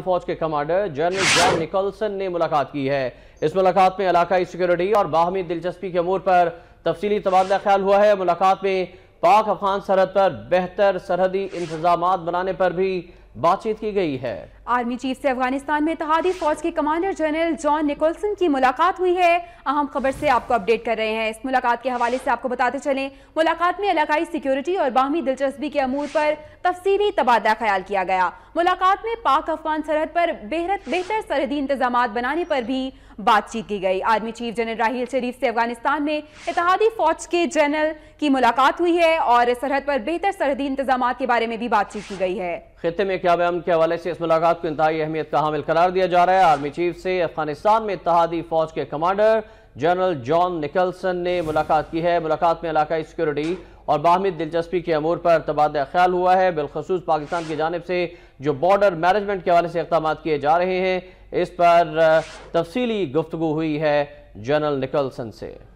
फौज के commander general John Nicolson ने मुलाकात की है इस मुलाकात में इलाकाई सिक्योरिटी और बाहमी दिलचस्पी के अमूर पर तफसीली तबादला ख्याल हुआ है मुलाकात में पाक अफगान सरहद पर बेहतर सरहदी इंतजाम बनाने पर भी बातचीत की गई है आर्मी चीफ से अफगानिस्तान में इतिहादी फौज के कमांडर जनरल जॉन निकोलसन की मुलाकात हुई है अहम खबर से आपको अपडेट कर रहे हैं इस मुलाकात के हवाले से आपको बताते चलें मुलाकात में इलाकाई सिक्योरिटी और बाहमी दिलचस्पी के अमूर पर तफसीली तबादला ख्याल किया गया मुलाकात में पाक अफगान सरहद पर बेहतर सरहदी इंतजाम बनाने पर भी बातचीत की गई army chief general Raheel Sharif से अफगानिस्तान में इतिहादी फौज के जनरल की मुलाकात हुई है और सरहद पर बेहतर सरहदी इंतजाम के बारे में भी बातचीत की गई है खत्े में क्या बयान के हवाले से इस मुलाकात को इंतहाई अहमियत का हामिल करार दिया जा रहा है आर्मी चीफ से अफगानिस्तान में इतिहादी फौज के कमांडर जनरल जॉन निकलसन ने मुलाकात की है मुलाकात में इलाकाई सिक्योरिटी और बाहमी दिलचस्पी के अमूर पर तबादला ख्याल हुआ है बिलखसूस पाकिस्तान की जानब से जो बॉर्डर मैनेजमेंट के हवाले से इकदाम किए जा रहे हैं इस पर तफसीली गुफ्तु हुई है जनरल निकलसन से